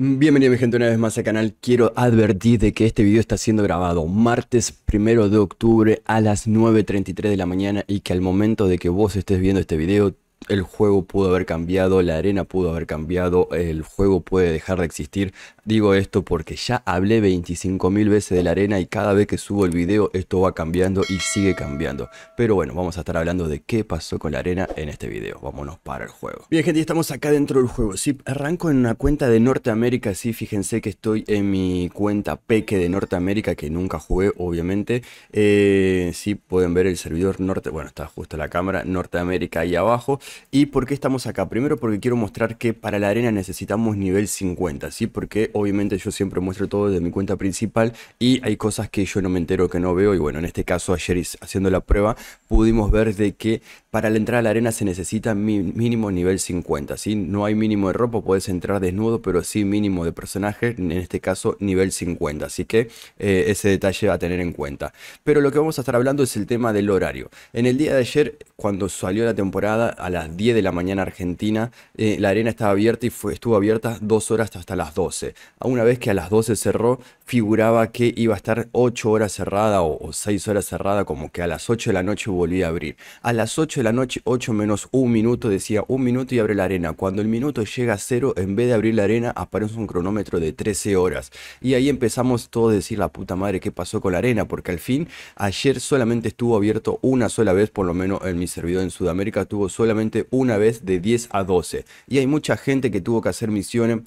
Bienvenido mi gente una vez más al canal, quiero advertir de que este video está siendo grabado martes 1 de octubre a las 9.33 de la mañana y que al momento de que vos estés viendo este video el juego pudo haber cambiado, la arena pudo haber cambiado, el juego puede dejar de existir. Digo esto porque ya hablé 25.000 veces de la arena y cada vez que subo el video esto va cambiando y sigue cambiando. Pero bueno, vamos a estar hablando de qué pasó con la arena en este video. Vámonos para el juego. Bien gente, estamos acá dentro del juego. Si arranco en una cuenta de Norteamérica, sí, fíjense que estoy en mi cuenta peque de Norteamérica que nunca jugué, obviamente. si eh, sí, pueden ver el servidor norte, bueno, está justo la cámara, Norteamérica ahí abajo. ¿Y por qué estamos acá? Primero porque quiero mostrar que para la arena necesitamos nivel 50, ¿sí? Porque obviamente yo siempre muestro todo desde mi cuenta principal y hay cosas que yo no me entero, que no veo. Y bueno, en este caso ayer haciendo la prueba pudimos ver de que para la entrada a la arena se necesita mínimo nivel 50, ¿sí? No hay mínimo de ropa, puedes entrar desnudo, pero sí mínimo de personaje, en este caso nivel 50. Así que eh, ese detalle a tener en cuenta. Pero lo que vamos a estar hablando es el tema del horario. En el día de ayer, cuando salió la temporada, a las 10 de la mañana argentina, eh, la arena estaba abierta y estuvo abierta dos horas hasta las 12. A una vez que a las 12 cerró, figuraba que iba a estar 8 horas cerrada o, 6 horas cerrada, como que a las 8 de la noche volvía a abrir. A las 8 de la noche, 8 menos 1 minuto, decía 1 minuto y abre la arena. Cuando el minuto llega a cero, en vez de abrir la arena, aparece un cronómetro de 13 horas. Y ahí empezamos todos a decir la puta madre qué pasó con la arena, porque al fin ayer solamente estuvo abierto una sola vez, por lo menos en mi servidor en Sudamérica, tuvo solamente una vez de 10 a 12. Y hay mucha gente que tuvo que hacer misiones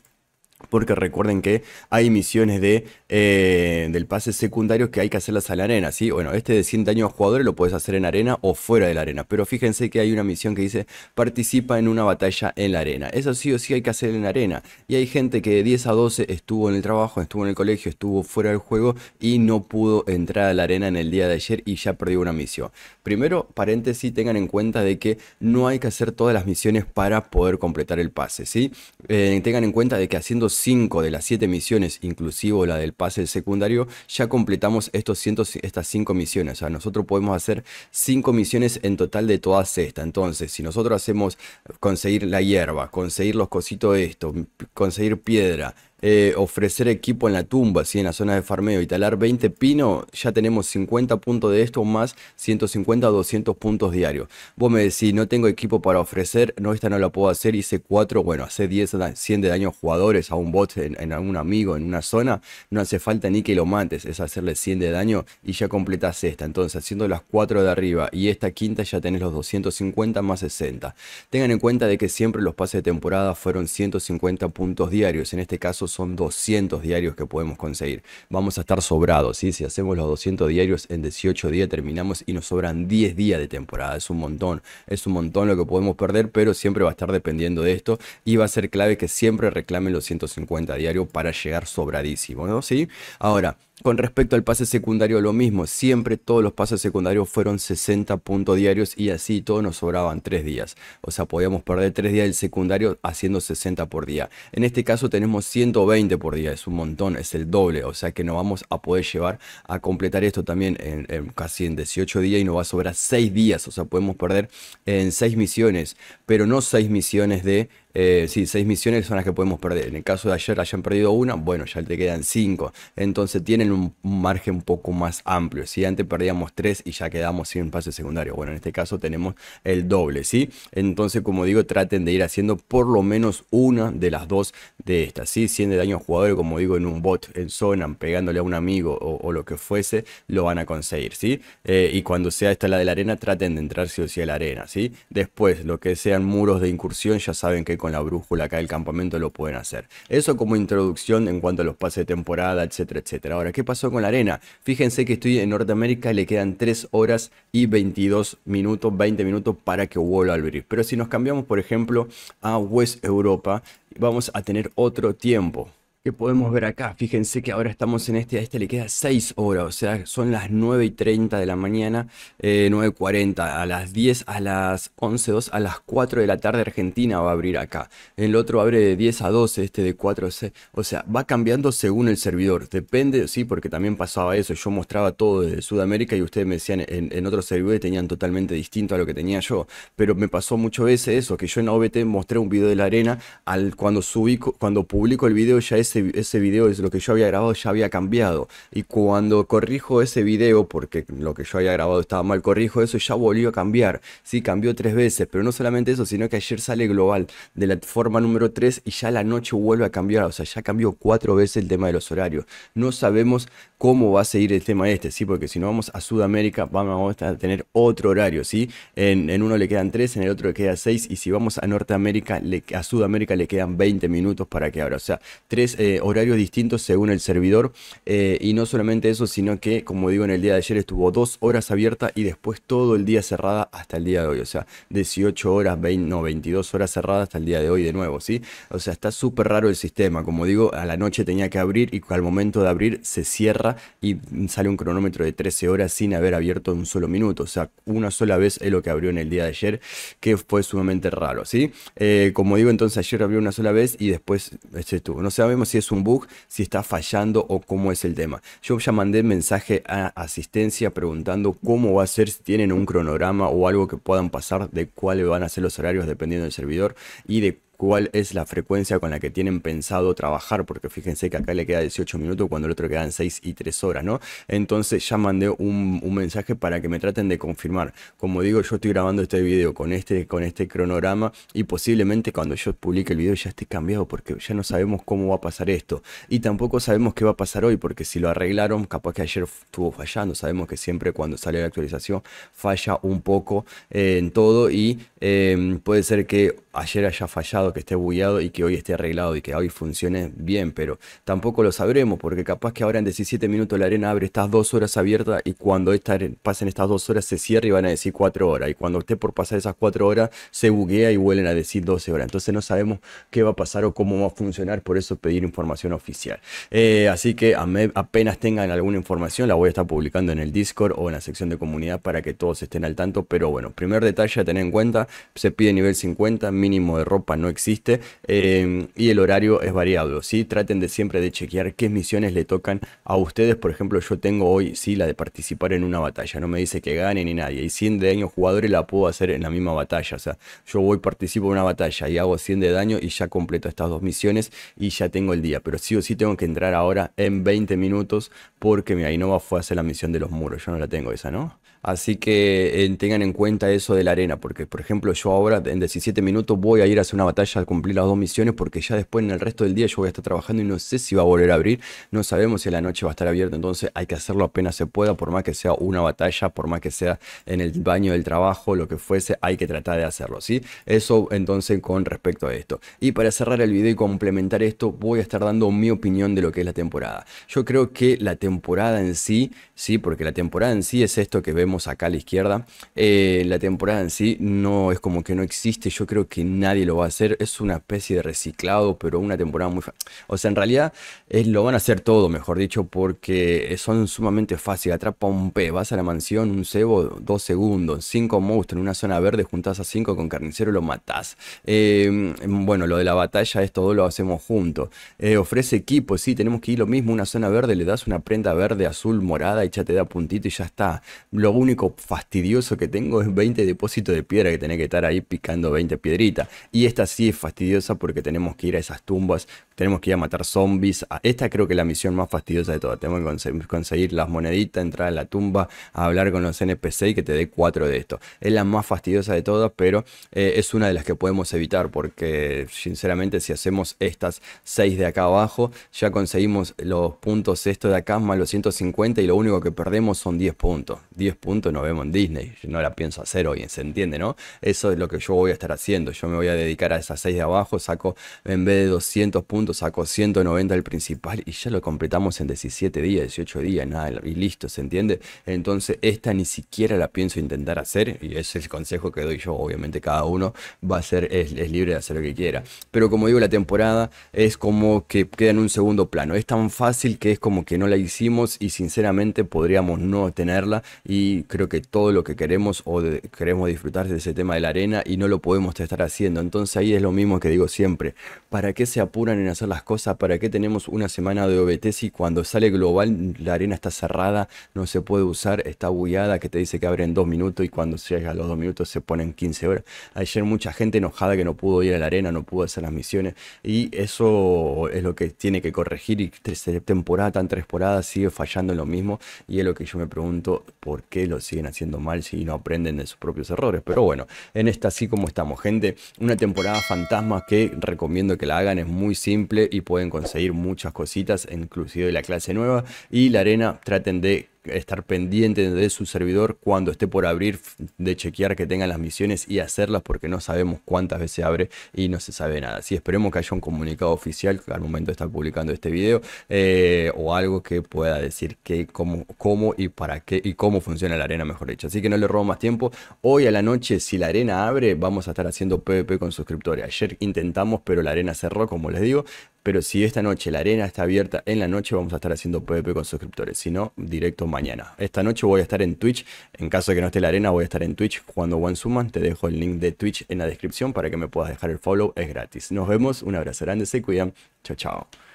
porque recuerden que hay misiones de, eh, del pase secundario que hay que hacerlas a la arena, ¿sí? Bueno, este de 100 años a jugadores lo puedes hacer en arena o fuera de la arena, pero fíjense que hay una misión que dice participa en una batalla en la arena. Eso sí o sí hay que hacer en arena. Y hay gente que de 10 a 12 estuvo en el trabajo, estuvo en el colegio, estuvo fuera del juego y no pudo entrar a la arena en el día de ayer y ya perdió una misión. Primero, paréntesis, tengan en cuenta de que no hay que hacer todas las misiones para poder completar el pase, ¿sí? Eh, tengan en cuenta de que haciendo 5 de las 7 misiones, inclusivo la del pase secundario, ya completamos estos 100, estas 5 misiones. O sea, nosotros podemos hacer 5 misiones en total de todas estas. Entonces, si nosotros hacemos conseguir la hierba, conseguir los cositos de esto, conseguir piedra, eh, ofrecer equipo en la tumba, ¿sí? en la zona de farmeo y talar 20 pino, ya tenemos 50 puntos de esto más 150 o 200 puntos diarios. Vos me decís, no tengo equipo para ofrecer, no, esta no la puedo hacer, hice 4, bueno, hace 10, 100 de daño a jugadores, a un bot, en, en algún amigo, en una zona, no hace falta ni que lo mates, es hacerle 100 de daño y ya completas esta. Entonces, haciendo las 4 de arriba y esta quinta ya tenés los 250 más 60. Tengan en cuenta de que siempre los pases de temporada fueron 150 puntos diarios, en este caso son 200 diarios que podemos conseguir. Vamos a estar sobrados, ¿sí? Si hacemos los 200 diarios en 18 días terminamos y nos sobran 10 días de temporada. Es un montón, es un montón lo que podemos perder, pero siempre va a estar dependiendo de esto y va a ser clave que siempre reclamen los 150 diarios para llegar sobradísimo, ¿no? ¿Sí? Ahora, con respecto al pase secundario, lo mismo. Siempre todos los pases secundarios fueron 60 puntos diarios y así todos nos sobraban 3 días. O sea, podíamos perder 3 días del secundario haciendo 60 por día. En este caso tenemos 120 por día, es un montón, es el doble. O sea que no vamos a poder llevar a completar esto también en, casi en 18 días y nos va a sobrar 6 días. O sea, podemos perder en 6 misiones, pero no 6 misiones de eh, sí, seis misiones son las que podemos perder. En el caso de ayer hayan perdido una, bueno, ya te quedan cinco. Entonces tienen un, margen un poco más amplio. Si antes perdíamos tres y ya quedamos sin pase secundario. Bueno, en este caso tenemos el doble, ¿sí? Entonces, como digo, traten de ir haciendo por lo menos una de las dos de estas, ¿sí? 100 de daño al jugador, como digo, en un bot, en zona, pegándole a un amigo o, lo que fuese, lo van a conseguir, ¿sí? Eh, y cuando sea esta la de la arena, traten de entrar si o si a la arena, ¿sí? Después, lo que sean muros de incursión, ya saben que con la brújula acá del campamento lo pueden hacer. Eso como introducción en cuanto a los pases de temporada, etcétera, etcétera. Ahora, ¿qué pasó con la arena? Fíjense que estoy en Norteamérica, le quedan 3 horas y 22 minutos, 20 minutos para que vuelva al abrir. Pero si nos cambiamos, por ejemplo, a West Europa, vamos a tener otro tiempo que podemos ver acá. Fíjense que ahora estamos en este, a este le queda 6 horas, o sea, son las 9 y 30 de la mañana, eh, 9.40, a las 10, a las 11, 2, a las 4 de la tarde Argentina va a abrir acá. El otro abre de 10 a 12, este de 4 a 6, o sea, va cambiando según el servidor. Depende, sí, porque también pasaba eso, yo mostraba todo desde Sudamérica y ustedes me decían en, en otros servidores tenían totalmente distinto a lo que tenía yo, pero me pasó mucho veces eso, que yo en OBT mostré un video de la arena, al, cuando subí, cuando publico el video ya es ese, ese video es lo que yo había grabado ya había cambiado. Y cuando corrijo ese video, porque lo que yo había grabado estaba mal, corrijo eso, ya volvió a cambiar. Sí, cambió tres veces, pero no solamente eso, sino que ayer sale global de la forma número 3 y ya la noche vuelve a cambiar. O sea, ya cambió cuatro veces el tema de los horarios. No sabemos cómo va a seguir el tema este, ¿sí? Porque si no vamos a Sudamérica, vamos a tener otro horario, ¿sí? En, en uno le quedan tres, en el otro le queda seis, y si vamos a Norteamérica, le, a Sudamérica le quedan 20 minutos para que abra. O sea, tres eh, horarios distintos según el servidor. Eh, y no solamente eso, sino que, como digo, en el día de ayer estuvo dos horas abierta y después todo el día cerrada hasta el día de hoy. O sea, 18 horas, 20, no, 22 horas cerradas hasta el día de hoy de nuevo, ¿sí? O sea, está súper raro el sistema. Como digo, a la noche tenía que abrir y al momento de abrir se cierra y sale un cronómetro de 13 horas sin haber abierto un solo minuto. O sea, una sola vez es lo que abrió en el día de ayer, que fue sumamente raro, ¿sí? Eh, como digo, entonces ayer abrió una sola vez y después se estuvo. No sabemos si es un bug, si está fallando o cómo es el tema. Yo ya mandé mensaje a asistencia preguntando cómo va a ser, si tienen un cronograma o algo que puedan pasar de cuáles van a ser los horarios dependiendo del servidor y de cuál es la frecuencia con la que tienen pensado trabajar, porque fíjense que acá le queda 18 minutos cuando el otro quedan 6 y 3 horas, ¿no? Entonces ya mandé un, mensaje para que me traten de confirmar. Como digo, yo estoy grabando este video con este, con este cronograma y posiblemente cuando yo publique el video ya esté cambiado porque ya no sabemos cómo va a pasar esto. Y tampoco sabemos qué va a pasar hoy porque si lo arreglaron, capaz que ayer estuvo fallando. Sabemos que siempre cuando sale la actualización falla un poco eh, en todo y eh, puede ser que ayer haya fallado que esté bugueado y que hoy esté arreglado y que hoy funcione bien, pero tampoco lo sabremos porque capaz que ahora en 17 minutos la arena abre estas dos horas abiertas y cuando pasen estas dos horas se cierra y van a decir cuatro horas y cuando esté por pasar esas cuatro horas se buguea y vuelven a decir 12 horas. Entonces no sabemos qué va a pasar o cómo va a funcionar, por eso pedir información oficial. Eh, así que apenas tengan alguna información la voy a estar publicando en el Discord o en la sección de comunidad para que todos estén al tanto, pero bueno, primer detalle a tener en cuenta, se pide nivel 50, mínimo de ropa no existe existe em, y el horario es variable. ¿sí? Traten de siempre de chequear qué misiones le tocan a ustedes. Por ejemplo, yo tengo hoy sí la de participar en una batalla. No me dice que gane ni nadie. Y 100 de daño jugadores la puedo hacer en la misma batalla. O sea, yo voy, participo en una batalla y hago 100 de daño y ya completo estas dos misiones y ya tengo el día. Pero sí o sí tengo que entrar ahora en 20 minutos porque mi Ainova fue a hacer la misión de los muros. Yo no la tengo esa, ¿no? Así que eh, tengan en cuenta eso de la arena, porque por ejemplo yo ahora en 17 minutos voy a ir a hacer una batalla a cumplir las dos misiones, porque ya después en el resto del día yo voy a estar trabajando y no sé si va a volver a abrir, no sabemos si la noche va a estar abierto, entonces hay que hacerlo apenas se pueda, por más que sea una batalla, por más que sea en el baño del trabajo, lo que fuese, hay que tratar de hacerlo, ¿sí? Eso entonces con respecto a esto. Y para cerrar el video y complementar esto, voy a estar dando mi opinión de lo que es la temporada. Yo creo que la temporada en sí, sí, porque la temporada en sí es esto que vemos acá a la izquierda, eh, la temporada en sí no es como que no existe, yo creo que nadie lo va a hacer, es una especie de reciclado, pero una temporada muy... O sea, en realidad es, lo van a hacer todo, mejor dicho, porque son sumamente fáciles, atrapa un p vas a la mansión, un cebo, dos segundos, cinco monstruos en una zona verde, juntás a cinco con carnicero, lo matás. Em, bueno, lo de la batalla es todo lo hacemos juntos. Eh, ofrece equipo, sí, tenemos que ir lo mismo, una zona verde, le das una prenda verde, azul, morada, y ya puntito y ya está. Lo único fastidioso que tengo es 20 depósitos de piedra que tenés que estar ahí picando 20 piedritas. Y esta sí es fastidiosa porque tenemos que ir a esas tumbas, tenemos que ir a matar zombies. Ah, esta creo que es la misión más fastidiosa de todas. Tenemos que conseguir las moneditas, entrar a la tumba, hablar con los NPC y que te dé 4 de estos. Es la más fastidiosa de todas, pero eh, es una de las que podemos evitar porque sinceramente si hacemos estas 6 de acá abajo, ya conseguimos los puntos esto de acá más los 150 y lo único que perdemos son 10 puntos. 10 puntos punto vemos en Disney. no la pienso hacer hoy, ¿se entiende, no? Eso es lo que yo voy a estar haciendo. Yo me voy a dedicar a esas seis de abajo, saco, en vez de 200 puntos, saco 190 el principal y ya lo completamos en 17 días, 18 días, nada, y listo, ¿se entiende? Entonces, esta ni siquiera la pienso intentar hacer y es el consejo que doy yo, obviamente cada uno va a ser, es libre de hacer lo que quiera. Pero como digo, la temporada es como que queda en un segundo plano. Es tan fácil que es como que no la hicimos y sinceramente podríamos no tenerla y creo que todo lo que queremos o queremos disfrutar de ese tema de la arena y no lo podemos estar haciendo. Entonces ahí es lo mismo que digo siempre, ¿para qué se apuran en hacer las cosas? ¿Para qué tenemos una semana de OBT si cuando sale global la arena está cerrada, no se puede usar, está bullada que te dice que abre en dos minutos y cuando llega a los dos minutos se ponen 15 horas? Ayer mucha gente enojada que no pudo ir a la arena, no pudo hacer las misiones y eso es lo que tiene que corregir y tres temporada, tan temporadas sigue fallando en lo mismo y es lo que yo me pregunto, ¿por qué lo siguen haciendo mal si no aprenden de sus propios errores. Pero bueno, en esta así como estamos, gente. Una temporada fantasma que recomiendo que la hagan, es muy simple y pueden conseguir muchas cositas, inclusive la clase nueva y la arena. Traten de estar pendiente de su servidor cuando esté por abrir, de chequear que tengan las misiones y hacerlas porque no sabemos cuántas veces abre y no se sabe nada. si esperemos que haya un comunicado oficial al momento de estar publicando este video eh, o algo que pueda decir que, cómo, cómo y para qué y cómo funciona la arena, mejor dicho. Así que no le robo más tiempo. Hoy a la noche, si la arena abre, vamos a estar haciendo PvP con suscriptores. Ayer intentamos, pero la arena cerró, como les digo. Pero si esta noche la arena está abierta en la noche, vamos a estar haciendo PvP con suscriptores. Si no, directo mañana. Esta noche voy a estar en Twitch. En caso de que no esté la arena, voy a estar en Twitch jugando One Te dejo el link de Twitch en la descripción para que me puedas dejar el follow. Es gratis. Nos vemos. Un abrazo grande. Se cuidan. Chao, chao.